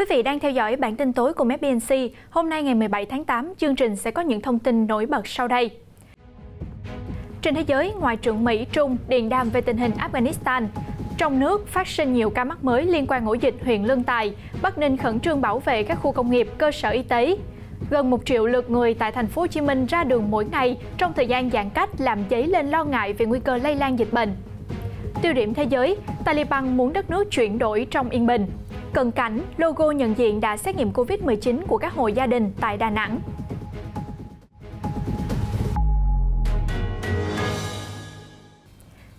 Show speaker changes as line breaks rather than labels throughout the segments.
Quý vị đang theo dõi bản tin tối của MBNC. Hôm nay ngày 17 tháng 8, chương trình sẽ có những thông tin nổi bật sau đây. Trên thế giới, Ngoại trưởng Mỹ Trung điện đàm về tình hình Afghanistan. Trong nước phát sinh nhiều ca mắc mới liên quan ổ dịch huyện Lương Tài, Bắc Ninh khẩn trương bảo vệ các khu công nghiệp, cơ sở y tế. Gần 1 triệu lượt người tại thành phố Hồ Chí Minh ra đường mỗi ngày trong thời gian giãn cách làm dấy lên lo ngại về nguy cơ lây lan dịch bệnh. Tiêu điểm thế giới, Taliban muốn đất nước chuyển đổi trong yên bình. Cận cảnh, logo nhận diện đã xét nghiệm Covid-19 của các hộ gia đình tại Đà Nẵng.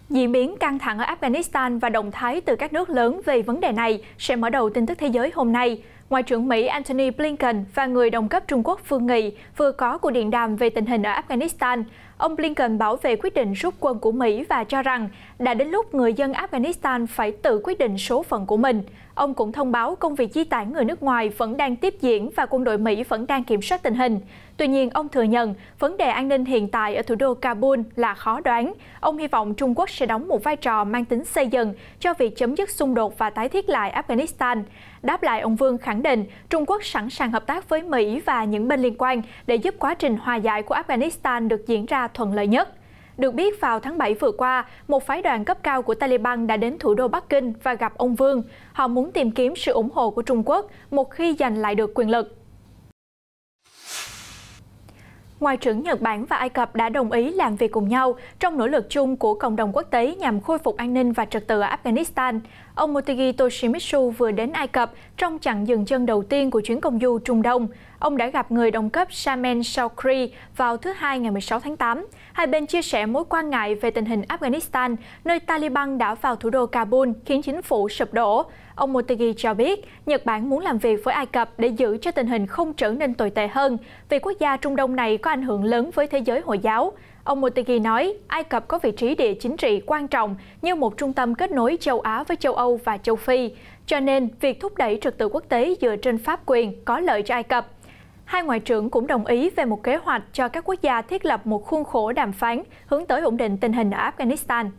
Diễn biến căng thẳng ở Afghanistan và động thái từ các nước lớn về vấn đề này sẽ mở đầu tin tức thế giới hôm nay. Ngoại trưởng Mỹ Antony Blinken và người đồng cấp Trung Quốc Phương Nghị vừa có cuộc điện đàm về tình hình ở Afghanistan ông Blinken bảo vệ quyết định rút quân của Mỹ và cho rằng đã đến lúc người dân Afghanistan phải tự quyết định số phận của mình. Ông cũng thông báo công việc di tản người nước ngoài vẫn đang tiếp diễn và quân đội Mỹ vẫn đang kiểm soát tình hình. Tuy nhiên, ông thừa nhận vấn đề an ninh hiện tại ở thủ đô Kabul là khó đoán. Ông hy vọng Trung Quốc sẽ đóng một vai trò mang tính xây dựng cho việc chấm dứt xung đột và tái thiết lại Afghanistan. Đáp lại, ông Vương khẳng định Trung Quốc sẵn sàng hợp tác với Mỹ và những bên liên quan để giúp quá trình hòa giải của Afghanistan được diễn ra thuận lợi nhất. Được biết, vào tháng 7 vừa qua, một phái đoàn cấp cao của Taliban đã đến thủ đô Bắc Kinh và gặp ông Vương. Họ muốn tìm kiếm sự ủng hộ của Trung Quốc một khi giành lại được quyền lực. Ngoại trưởng Nhật Bản và Ai Cập đã đồng ý làm việc cùng nhau trong nỗ lực chung của cộng đồng quốc tế nhằm khôi phục an ninh và trật tự ở Afghanistan. Ông Motegi Toshimitsu vừa đến Ai Cập trong chặng dừng chân đầu tiên của chuyến công du Trung Đông. Ông đã gặp người đồng cấp Shamen Shoukri vào thứ Hai ngày 16 tháng 8. Hai bên chia sẻ mối quan ngại về tình hình Afghanistan, nơi Taliban đã vào thủ đô Kabul khiến chính phủ sụp đổ. Ông Motegi cho biết, Nhật Bản muốn làm việc với Ai Cập để giữ cho tình hình không trở nên tồi tệ hơn, vì quốc gia Trung Đông này có ảnh hưởng lớn với thế giới Hồi giáo. Ông Motegi nói, Ai Cập có vị trí địa chính trị quan trọng như một trung tâm kết nối châu Á với châu Âu và châu Phi, cho nên việc thúc đẩy trật tự quốc tế dựa trên pháp quyền có lợi cho Ai Cập. Hai ngoại trưởng cũng đồng ý về một kế hoạch cho các quốc gia thiết lập một khuôn khổ đàm phán hướng tới ổn định tình hình ở Afghanistan.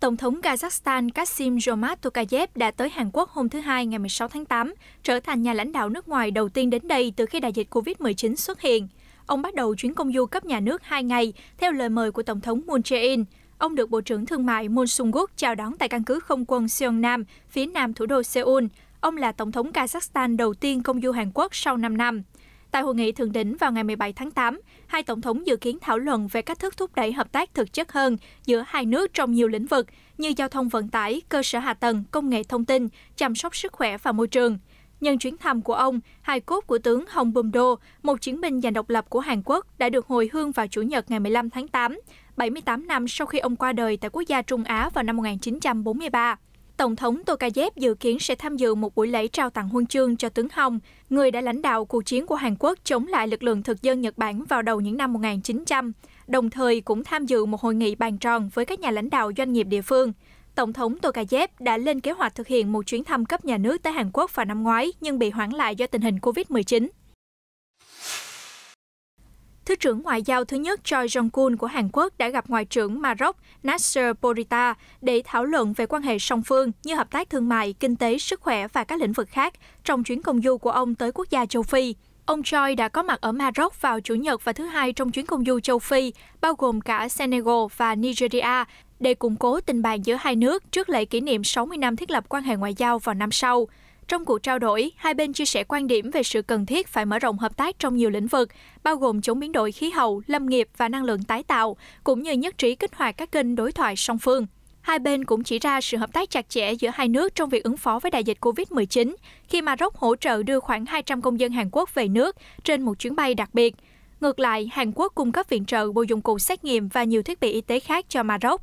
Tổng thống Kazakhstan Kasim Jomart Tokayev đã tới Hàn Quốc hôm thứ Hai ngày 16 tháng 8, trở thành nhà lãnh đạo nước ngoài đầu tiên đến đây từ khi đại dịch COVID-19 xuất hiện. Ông bắt đầu chuyến công du cấp nhà nước 2 ngày theo lời mời của Tổng thống Moon Jae-in. Ông được Bộ trưởng Thương mại Moon Sung-guk chào đón tại căn cứ không quân Seongnam, phía nam thủ đô Seoul. Ông là Tổng thống Kazakhstan đầu tiên công du Hàn Quốc sau 5 năm. Tại hội nghị thượng đỉnh vào ngày 17 tháng 8, hai tổng thống dự kiến thảo luận về cách thức thúc đẩy hợp tác thực chất hơn giữa hai nước trong nhiều lĩnh vực như giao thông vận tải, cơ sở hạ tầng, công nghệ thông tin, chăm sóc sức khỏe và môi trường. Nhân chuyến thăm của ông, hài cốt của tướng Hong Bum-do, một chiến binh giành độc lập của Hàn Quốc, đã được hồi hương vào Chủ nhật ngày 15 tháng 8, 78 năm sau khi ông qua đời tại quốc gia Trung Á vào năm 1943. Tổng thống Tokayev dự kiến sẽ tham dự một buổi lễ trao tặng huân chương cho tướng Hong, người đã lãnh đạo cuộc chiến của Hàn Quốc chống lại lực lượng thực dân Nhật Bản vào đầu những năm 1900, đồng thời cũng tham dự một hội nghị bàn tròn với các nhà lãnh đạo doanh nghiệp địa phương. Tổng thống Tokayev đã lên kế hoạch thực hiện một chuyến thăm cấp nhà nước tới Hàn Quốc vào năm ngoái nhưng bị hoãn lại do tình hình COVID-19. Thứ trưởng Ngoại giao thứ nhất Choi Jong-kun của Hàn Quốc đã gặp Ngoại trưởng Maroc Nasser Bourita để thảo luận về quan hệ song phương như hợp tác thương mại, kinh tế, sức khỏe và các lĩnh vực khác trong chuyến công du của ông tới quốc gia châu Phi. Ông Choi đã có mặt ở Maroc vào Chủ nhật và thứ hai trong chuyến công du châu Phi, bao gồm cả Senegal và Nigeria, để củng cố tình bạn giữa hai nước trước lễ kỷ niệm 60 năm thiết lập quan hệ ngoại giao vào năm sau. Trong cuộc trao đổi, hai bên chia sẻ quan điểm về sự cần thiết phải mở rộng hợp tác trong nhiều lĩnh vực, bao gồm chống biến đổi khí hậu, lâm nghiệp và năng lượng tái tạo, cũng như nhất trí kích hoạt các kênh đối thoại song phương. Hai bên cũng chỉ ra sự hợp tác chặt chẽ giữa hai nước trong việc ứng phó với đại dịch COVID-19, khi mà Maroc hỗ trợ đưa khoảng 200 công dân Hàn Quốc về nước trên một chuyến bay đặc biệt. Ngược lại, Hàn Quốc cung cấp viện trợ bộ dụng cụ xét nghiệm và nhiều thiết bị y tế khác cho Maroc.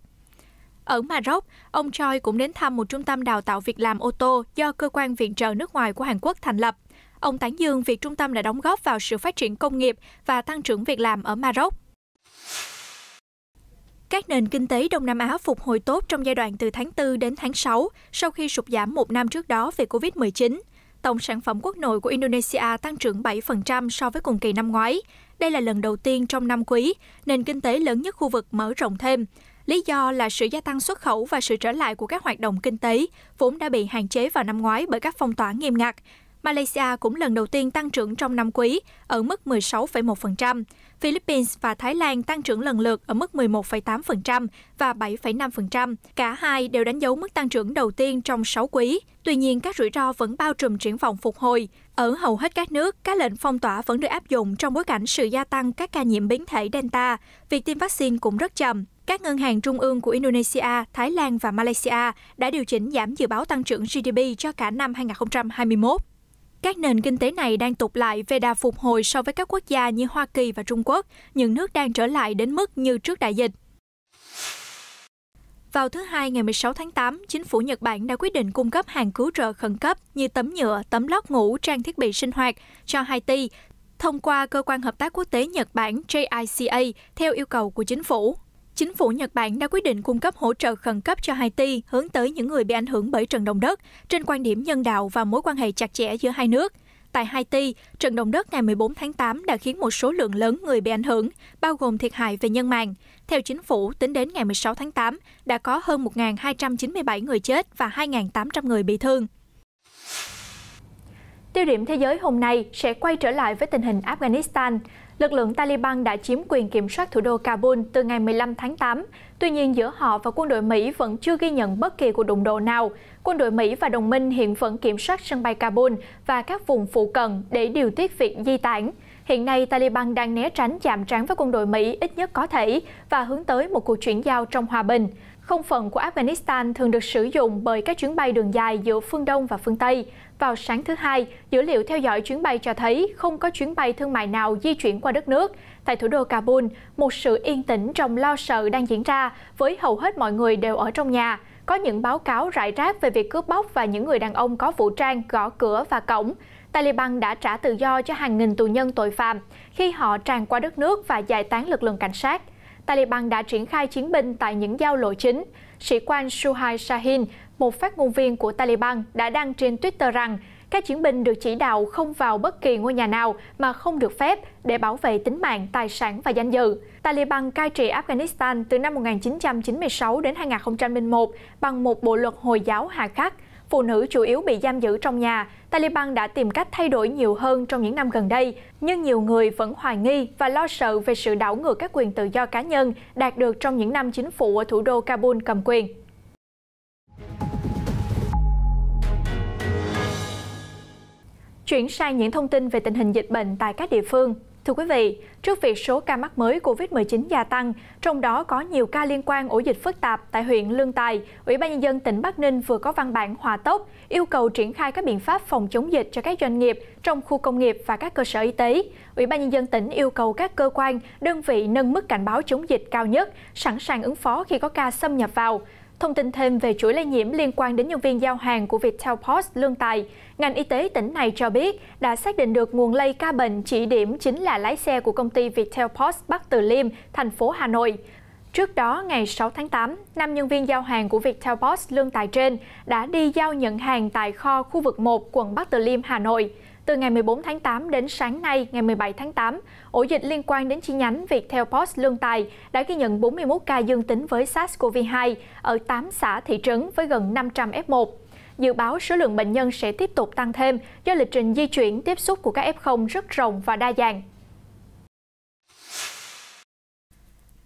Ở Maroc, ông Choi cũng đến thăm một trung tâm đào tạo việc làm ô tô do cơ quan viện trợ nước ngoài của Hàn Quốc thành lập. Ông tán dương việc trung tâm đã đóng góp vào sự phát triển công nghiệp và tăng trưởng việc làm ở Maroc. Các nền kinh tế Đông Nam Á phục hồi tốt trong giai đoạn từ tháng 4 đến tháng 6 sau khi sụt giảm một năm trước đó vì Covid-19. Tổng sản phẩm quốc nội của Indonesia tăng trưởng 7% so với cùng kỳ năm ngoái. Đây là lần đầu tiên trong năm quý, nền kinh tế lớn nhất khu vực mở rộng thêm. Lý do là sự gia tăng xuất khẩu và sự trở lại của các hoạt động kinh tế vốn đã bị hạn chế vào năm ngoái bởi các phong tỏa nghiêm ngặt. Malaysia cũng lần đầu tiên tăng trưởng trong năm quý ở mức 16,1%. Philippines và Thái Lan tăng trưởng lần lượt ở mức 11,8% và 7,5%. Cả hai đều đánh dấu mức tăng trưởng đầu tiên trong 6 quý. Tuy nhiên, các rủi ro vẫn bao trùm triển vọng phục hồi. Ở hầu hết các nước, các lệnh phong tỏa vẫn được áp dụng trong bối cảnh sự gia tăng các ca nhiễm biến thể Delta. Việc tiêm vaccine cũng rất chậm. Các ngân hàng trung ương của Indonesia, Thái Lan và Malaysia đã điều chỉnh giảm dự báo tăng trưởng GDP cho cả năm 2021. Các nền kinh tế này đang tụt lại về đà phục hồi so với các quốc gia như Hoa Kỳ và Trung Quốc, những nước đang trở lại đến mức như trước đại dịch. Vào thứ Hai ngày 16 tháng 8, chính phủ Nhật Bản đã quyết định cung cấp hàng cứu trợ khẩn cấp như tấm nhựa, tấm lót ngủ, trang thiết bị sinh hoạt cho Haiti thông qua Cơ quan Hợp tác Quốc tế Nhật Bản JICA theo yêu cầu của chính phủ chính phủ Nhật Bản đã quyết định cung cấp hỗ trợ khẩn cấp cho Haiti hướng tới những người bị ảnh hưởng bởi trận động đất trên quan điểm nhân đạo và mối quan hệ chặt chẽ giữa hai nước. Tại Haiti, trận động đất ngày 14 tháng 8 đã khiến một số lượng lớn người bị ảnh hưởng, bao gồm thiệt hại về nhân mạng. Theo chính phủ, tính đến ngày 16 tháng 8, đã có hơn 1.297 người chết và 2.800 người bị thương. Tiêu điểm thế giới hôm nay sẽ quay trở lại với tình hình Afghanistan lực lượng Taliban đã chiếm quyền kiểm soát thủ đô Kabul từ ngày 15 tháng 8. Tuy nhiên, giữa họ và quân đội Mỹ vẫn chưa ghi nhận bất kỳ cuộc đụng độ nào. Quân đội Mỹ và đồng minh hiện vẫn kiểm soát sân bay Kabul và các vùng phụ cận để điều tiết việc di tản. Hiện nay, Taliban đang né tránh chạm trán với quân đội Mỹ ít nhất có thể và hướng tới một cuộc chuyển giao trong hòa bình. Không phận của Afghanistan thường được sử dụng bởi các chuyến bay đường dài giữa phương Đông và phương Tây vào sáng thứ Hai, dữ liệu theo dõi chuyến bay cho thấy không có chuyến bay thương mại nào di chuyển qua đất nước. Tại thủ đô Kabul, một sự yên tĩnh trong lo sợ đang diễn ra với hầu hết mọi người đều ở trong nhà. Có những báo cáo rải rác về việc cướp bóc và những người đàn ông có vũ trang gõ cửa và cổng. Taliban đã trả tự do cho hàng nghìn tù nhân tội phạm khi họ tràn qua đất nước và giải tán lực lượng cảnh sát. Taliban đã triển khai chiến binh tại những giao lộ chính. Sĩ quan Suhai Shahin một phát ngôn viên của Taliban đã đăng trên Twitter rằng các chiến binh được chỉ đạo không vào bất kỳ ngôi nhà nào mà không được phép để bảo vệ tính mạng, tài sản và danh dự. Taliban cai trị Afghanistan từ năm 1996 đến 2001 bằng một bộ luật Hồi giáo hà khắc. Phụ nữ chủ yếu bị giam giữ trong nhà, Taliban đã tìm cách thay đổi nhiều hơn trong những năm gần đây, nhưng nhiều người vẫn hoài nghi và lo sợ về sự đảo ngược các quyền tự do cá nhân đạt được trong những năm chính phủ ở thủ đô Kabul cầm quyền. Chuyển sang những thông tin về tình hình dịch bệnh tại các địa phương. Thưa quý vị, trước việc số ca mắc mới COVID-19 gia tăng, trong đó có nhiều ca liên quan ổ dịch phức tạp tại huyện Lương Tài, Ủy ban nhân dân tỉnh Bắc Ninh vừa có văn bản hòa tốc yêu cầu triển khai các biện pháp phòng chống dịch cho các doanh nghiệp trong khu công nghiệp và các cơ sở y tế. Ủy ban nhân dân tỉnh yêu cầu các cơ quan, đơn vị nâng mức cảnh báo chống dịch cao nhất, sẵn sàng ứng phó khi có ca xâm nhập vào. Thông tin thêm về chuỗi lây nhiễm liên quan đến nhân viên giao hàng của Viettel Post Lương Tài, ngành y tế tỉnh này cho biết đã xác định được nguồn lây ca bệnh chỉ điểm chính là lái xe của công ty Viettel Post Bắc Từ Liêm, thành phố Hà Nội. Trước đó, ngày 6 tháng 8, năm nhân viên giao hàng của Viettel Post Lương Tài trên đã đi giao nhận hàng tại kho khu vực 1 quận Bắc Từ Liêm, Hà Nội. Từ ngày 14 tháng 8 đến sáng nay, ngày 17 tháng 8, ổ dịch liên quan đến chi nhánh Viettel Post Lương Tài đã ghi nhận 41 ca dương tính với SARS-CoV-2 ở 8 xã thị trấn với gần 500 F1. Dự báo số lượng bệnh nhân sẽ tiếp tục tăng thêm do lịch trình di chuyển tiếp xúc của các F0 rất rộng và đa dạng.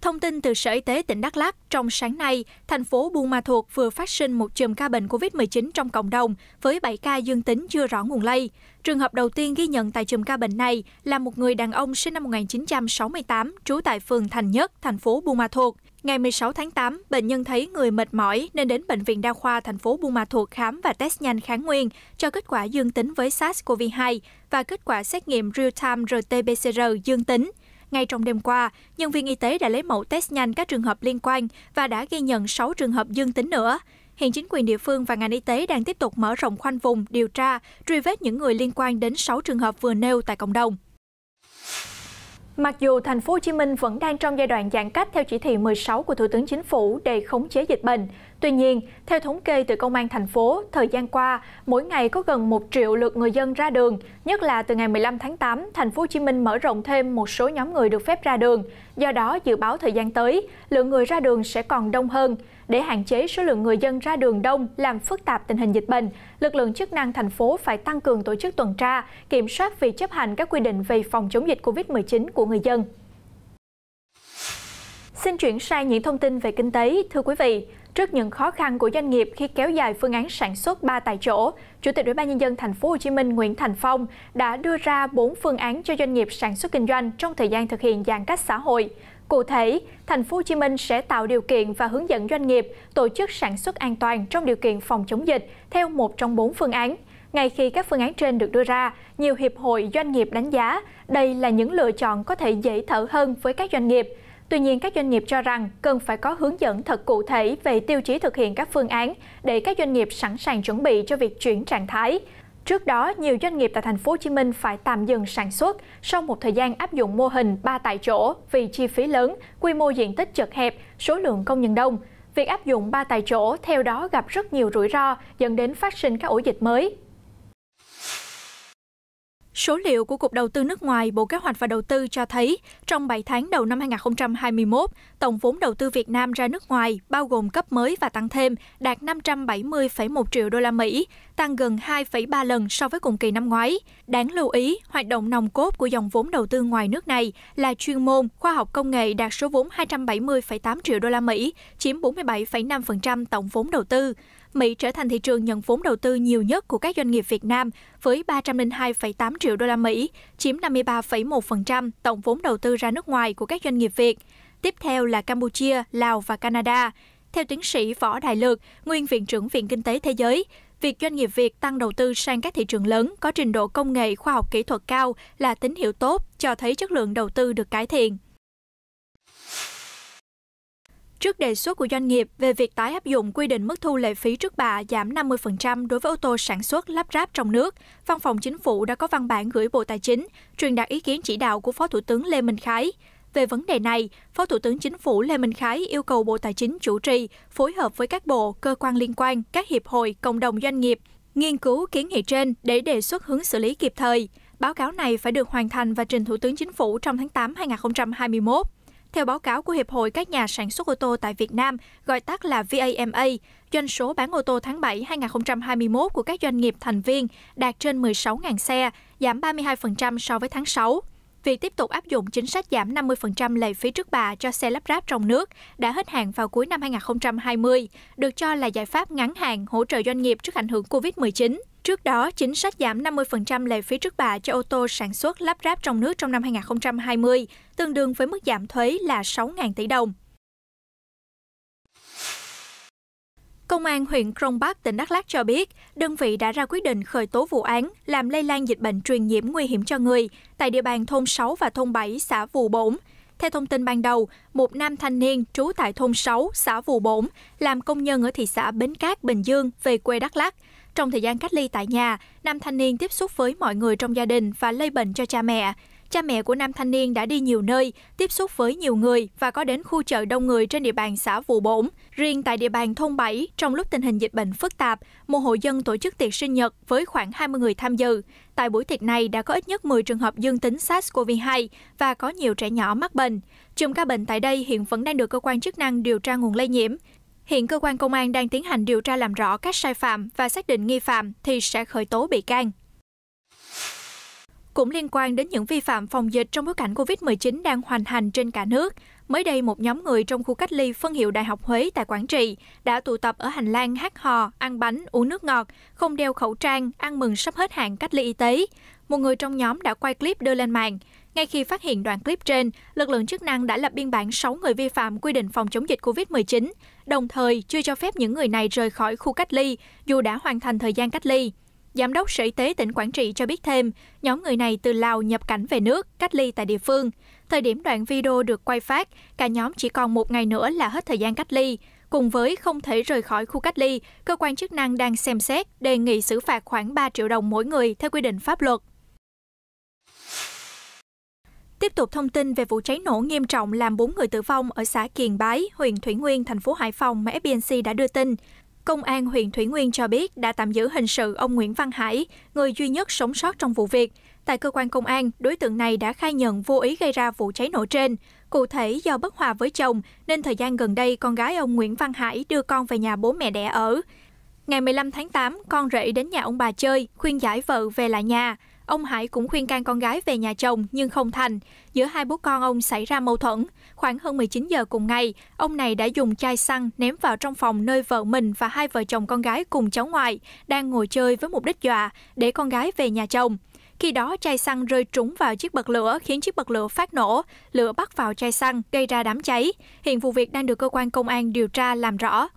Thông tin từ Sở Y tế tỉnh Đắk Lắk, trong sáng nay, thành phố Buôn Ma Thuột vừa phát sinh một chùm ca bệnh COVID-19 trong cộng đồng với 7 ca dương tính chưa rõ nguồn lây. Trường hợp đầu tiên ghi nhận tại chùm ca bệnh này là một người đàn ông sinh năm 1968, trú tại phường Thành Nhất, thành phố Buôn Ma Thuột. Ngày 16 tháng 8, bệnh nhân thấy người mệt mỏi nên đến bệnh viện đa khoa thành phố Buôn Ma Thuột khám và test nhanh kháng nguyên cho kết quả dương tính với SARS-CoV-2 và kết quả xét nghiệm real-time RT-PCR dương tính. Ngay trong đêm qua, nhân viên y tế đã lấy mẫu test nhanh các trường hợp liên quan và đã ghi nhận 6 trường hợp dương tính nữa. Hiện chính quyền địa phương và ngành y tế đang tiếp tục mở rộng khoanh vùng, điều tra, truy vết những người liên quan đến 6 trường hợp vừa nêu tại cộng đồng. Mặc dù thành phố Hồ Chí Minh vẫn đang trong giai đoạn giãn cách theo chỉ thị 16 của Thủ tướng Chính phủ để khống chế dịch bệnh, tuy nhiên, theo thống kê từ công an thành phố, thời gian qua, mỗi ngày có gần 1 triệu lượt người dân ra đường, nhất là từ ngày 15 tháng 8, thành phố Hồ Chí Minh mở rộng thêm một số nhóm người được phép ra đường, do đó dự báo thời gian tới, lượng người ra đường sẽ còn đông hơn. Để hạn chế số lượng người dân ra đường đông làm phức tạp tình hình dịch bệnh, lực lượng chức năng thành phố phải tăng cường tổ chức tuần tra, kiểm soát việc chấp hành các quy định về phòng chống dịch COVID-19 của người dân. Xin chuyển sang những thông tin về kinh tế. Thưa quý vị, trước những khó khăn của doanh nghiệp khi kéo dài phương án sản xuất ba tại chỗ, Chủ tịch Ủy ban nhân dân thành phố Hồ Chí Minh Nguyễn Thành Phong đã đưa ra 4 phương án cho doanh nghiệp sản xuất kinh doanh trong thời gian thực hiện giãn cách xã hội. Cụ thể, thành phố Hồ Chí Minh sẽ tạo điều kiện và hướng dẫn doanh nghiệp tổ chức sản xuất an toàn trong điều kiện phòng chống dịch theo một trong bốn phương án. Ngay khi các phương án trên được đưa ra, nhiều hiệp hội doanh nghiệp đánh giá đây là những lựa chọn có thể dễ thở hơn với các doanh nghiệp. Tuy nhiên, các doanh nghiệp cho rằng cần phải có hướng dẫn thật cụ thể về tiêu chí thực hiện các phương án để các doanh nghiệp sẵn sàng chuẩn bị cho việc chuyển trạng thái. Trước đó, nhiều doanh nghiệp tại thành phố Hồ Chí Minh phải tạm dừng sản xuất sau một thời gian áp dụng mô hình ba tại chỗ vì chi phí lớn, quy mô diện tích chật hẹp, số lượng công nhân đông. Việc áp dụng ba tại chỗ theo đó gặp rất nhiều rủi ro, dẫn đến phát sinh các ổ dịch mới. Số liệu của Cục Đầu tư nước ngoài Bộ Kế hoạch và Đầu tư cho thấy, trong 7 tháng đầu năm 2021, tổng vốn đầu tư Việt Nam ra nước ngoài, bao gồm cấp mới và tăng thêm, đạt 570,1 triệu đô la Mỹ, tăng gần 2,3 lần so với cùng kỳ năm ngoái. Đáng lưu ý, hoạt động nòng cốt của dòng vốn đầu tư ngoài nước này là chuyên môn, khoa học công nghệ đạt số vốn 270,8 triệu đô la Mỹ, chiếm 47,5% tổng vốn đầu tư. Mỹ trở thành thị trường nhận vốn đầu tư nhiều nhất của các doanh nghiệp Việt Nam với 302,8 triệu đô la Mỹ, chiếm 53,1% tổng vốn đầu tư ra nước ngoài của các doanh nghiệp Việt. Tiếp theo là Campuchia, Lào và Canada. Theo tiến sĩ Võ Đại Lược, nguyên Viện trưởng Viện Kinh tế Thế giới, Việc doanh nghiệp Việt tăng đầu tư sang các thị trường lớn có trình độ công nghệ khoa học kỹ thuật cao là tín hiệu tốt, cho thấy chất lượng đầu tư được cải thiện. Trước đề xuất của doanh nghiệp về việc tái áp dụng quy định mức thu lệ phí trước bạ giảm 50% đối với ô tô sản xuất lắp ráp trong nước, Văn phòng Chính phủ đã có văn bản gửi Bộ Tài chính, truyền đạt ý kiến chỉ đạo của Phó Thủ tướng Lê Minh Khái. Về vấn đề này, Phó Thủ tướng Chính phủ Lê Minh Khái yêu cầu Bộ Tài chính chủ trì phối hợp với các bộ, cơ quan liên quan, các hiệp hội, cộng đồng doanh nghiệp nghiên cứu kiến nghị trên để đề xuất hướng xử lý kịp thời. Báo cáo này phải được hoàn thành và trình Thủ tướng Chính phủ trong tháng 8 2021. Theo báo cáo của Hiệp hội các nhà sản xuất ô tô tại Việt Nam, gọi tắt là VAMA, doanh số bán ô tô tháng 7 2021 của các doanh nghiệp thành viên đạt trên 16.000 xe, giảm 32% so với tháng 6. Việc tiếp tục áp dụng chính sách giảm 50% lệ phí trước bạ cho xe lắp ráp trong nước đã hết hạn vào cuối năm 2020, được cho là giải pháp ngắn hạn hỗ trợ doanh nghiệp trước ảnh hưởng COVID-19. Trước đó, chính sách giảm 50% lệ phí trước bạ cho ô tô sản xuất lắp ráp trong nước trong năm 2020 tương đương với mức giảm thuế là 6.000 tỷ đồng. Công an huyện Krông Bắc, tỉnh Đắk Lắk cho biết, đơn vị đã ra quyết định khởi tố vụ án làm lây lan dịch bệnh truyền nhiễm nguy hiểm cho người tại địa bàn thôn 6 và thôn 7 xã Vù Bổn. Theo thông tin ban đầu, một nam thanh niên trú tại thôn 6, xã Vù Bổn, làm công nhân ở thị xã Bến Cát, Bình Dương về quê Đắk Lắk. Trong thời gian cách ly tại nhà, nam thanh niên tiếp xúc với mọi người trong gia đình và lây bệnh cho cha mẹ. Cha mẹ của nam thanh niên đã đi nhiều nơi, tiếp xúc với nhiều người và có đến khu chợ đông người trên địa bàn xã Vụ Bổn. Riêng tại địa bàn thôn 7, trong lúc tình hình dịch bệnh phức tạp, một hộ dân tổ chức tiệc sinh nhật với khoảng 20 người tham dự. Tại buổi tiệc này đã có ít nhất 10 trường hợp dương tính SARS-CoV-2 và có nhiều trẻ nhỏ mắc bệnh. Chùm ca bệnh tại đây hiện vẫn đang được cơ quan chức năng điều tra nguồn lây nhiễm. Hiện cơ quan công an đang tiến hành điều tra làm rõ các sai phạm và xác định nghi phạm thì sẽ khởi tố bị can cũng liên quan đến những vi phạm phòng dịch trong bối cảnh COVID-19 đang hoành hành trên cả nước. Mới đây, một nhóm người trong khu cách ly phân hiệu Đại học Huế tại Quảng Trị đã tụ tập ở hành lang hát hò, ăn bánh, uống nước ngọt, không đeo khẩu trang, ăn mừng sắp hết hạn cách ly y tế. Một người trong nhóm đã quay clip đưa lên mạng. Ngay khi phát hiện đoạn clip trên, lực lượng chức năng đã lập biên bản 6 người vi phạm quy định phòng chống dịch COVID-19, đồng thời chưa cho phép những người này rời khỏi khu cách ly dù đã hoàn thành thời gian cách ly. Giám đốc Sở Y tế tỉnh Quảng Trị cho biết thêm, nhóm người này từ Lào nhập cảnh về nước, cách ly tại địa phương. Thời điểm đoạn video được quay phát, cả nhóm chỉ còn một ngày nữa là hết thời gian cách ly. Cùng với không thể rời khỏi khu cách ly, cơ quan chức năng đang xem xét đề nghị xử phạt khoảng 3 triệu đồng mỗi người theo quy định pháp luật. Tiếp tục thông tin về vụ cháy nổ nghiêm trọng làm 4 người tử vong ở xã Kiền Bái, huyện Thủy Nguyên, thành phố Hải Phòng mà FBNC đã đưa tin. Công an huyện Thủy Nguyên cho biết đã tạm giữ hình sự ông Nguyễn Văn Hải, người duy nhất sống sót trong vụ việc. Tại cơ quan công an, đối tượng này đã khai nhận vô ý gây ra vụ cháy nổ trên. Cụ thể do bất hòa với chồng nên thời gian gần đây con gái ông Nguyễn Văn Hải đưa con về nhà bố mẹ đẻ ở. Ngày 15 tháng 8, con rể đến nhà ông bà chơi, khuyên giải vợ về lại nhà. Ông Hải cũng khuyên can con gái về nhà chồng nhưng không thành. Giữa hai bố con ông xảy ra mâu thuẫn. Khoảng hơn 19 giờ cùng ngày, ông này đã dùng chai xăng ném vào trong phòng nơi vợ mình và hai vợ chồng con gái cùng cháu ngoại đang ngồi chơi với mục đích dọa để con gái về nhà chồng. Khi đó, chai xăng rơi trúng vào chiếc bật lửa khiến chiếc bật lửa phát nổ, lửa bắt vào chai xăng gây ra đám cháy. Hiện vụ việc đang được cơ quan công an điều tra làm rõ.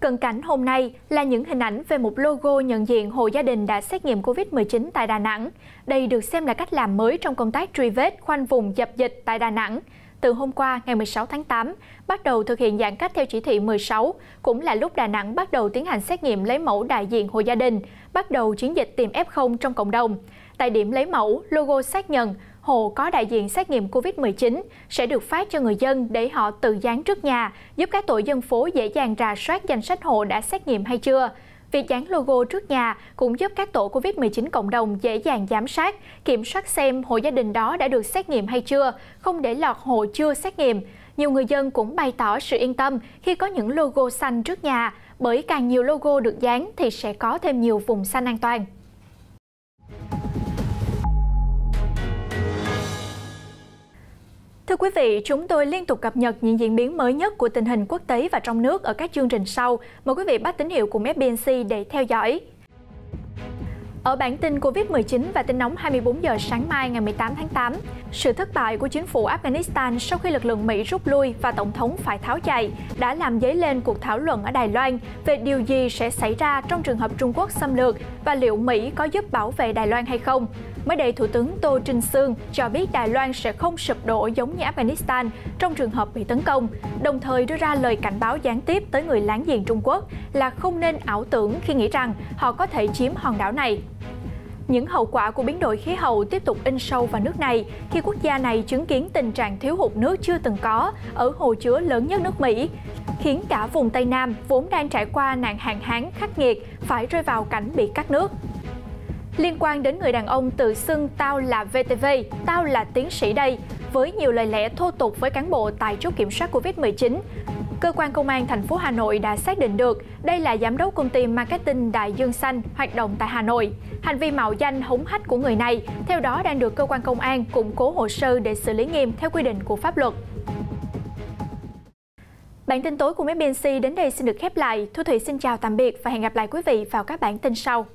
Cận cảnh hôm nay là những hình ảnh về một logo nhận diện hộ gia đình đã xét nghiệm COVID-19 tại Đà Nẵng. Đây được xem là cách làm mới trong công tác truy vết, khoanh vùng, dập dịch tại Đà Nẵng. Từ hôm qua, ngày 16 tháng 8, bắt đầu thực hiện giãn cách theo chỉ thị 16, cũng là lúc Đà Nẵng bắt đầu tiến hành xét nghiệm lấy mẫu đại diện hộ gia đình, bắt đầu chiến dịch tìm F0 trong cộng đồng. Tại điểm lấy mẫu, logo xác nhận hộ có đại diện xét nghiệm COVID-19 sẽ được phát cho người dân để họ tự dán trước nhà, giúp các tổ dân phố dễ dàng rà soát danh sách hộ đã xét nghiệm hay chưa. Việc dán logo trước nhà cũng giúp các tổ COVID-19 cộng đồng dễ dàng giám sát, kiểm soát xem hộ gia đình đó đã được xét nghiệm hay chưa, không để lọt hộ chưa xét nghiệm. Nhiều người dân cũng bày tỏ sự yên tâm khi có những logo xanh trước nhà, bởi càng nhiều logo được dán thì sẽ có thêm nhiều vùng xanh an toàn. Thưa quý vị, chúng tôi liên tục cập nhật những diễn biến mới nhất của tình hình quốc tế và trong nước ở các chương trình sau. Mời quý vị bắt tín hiệu cùng FBNC để theo dõi. Ở bản tin COVID-19 và tin nóng 24 giờ sáng mai ngày 18 tháng 8, sự thất bại của chính phủ Afghanistan sau khi lực lượng Mỹ rút lui và Tổng thống phải tháo chạy đã làm dấy lên cuộc thảo luận ở Đài Loan về điều gì sẽ xảy ra trong trường hợp Trung Quốc xâm lược và liệu Mỹ có giúp bảo vệ Đài Loan hay không. Mới đây, Thủ tướng Tô Trinh Sương cho biết Đài Loan sẽ không sụp đổ giống như Afghanistan trong trường hợp bị tấn công, đồng thời đưa ra lời cảnh báo gián tiếp tới người láng giềng Trung Quốc là không nên ảo tưởng khi nghĩ rằng họ có thể chiếm hòn đảo này những hậu quả của biến đổi khí hậu tiếp tục in sâu vào nước này khi quốc gia này chứng kiến tình trạng thiếu hụt nước chưa từng có ở hồ chứa lớn nhất nước Mỹ, khiến cả vùng Tây Nam vốn đang trải qua nạn hạn hán khắc nghiệt phải rơi vào cảnh bị cắt nước liên quan đến người đàn ông tự xưng tao là VTV, tao là tiến sĩ đây, với nhiều lời lẽ thô tục với cán bộ tại chốt kiểm soát Covid-19. Cơ quan công an thành phố Hà Nội đã xác định được đây là giám đốc công ty marketing Đại Dương Xanh hoạt động tại Hà Nội. Hành vi mạo danh hống hách của người này, theo đó đang được cơ quan công an củng cố hồ sơ để xử lý nghiêm theo quy định của pháp luật. Bản tin tối của MBNC đến đây xin được khép lại. Thu Thủy xin chào tạm biệt và hẹn gặp lại quý vị vào các bản tin sau.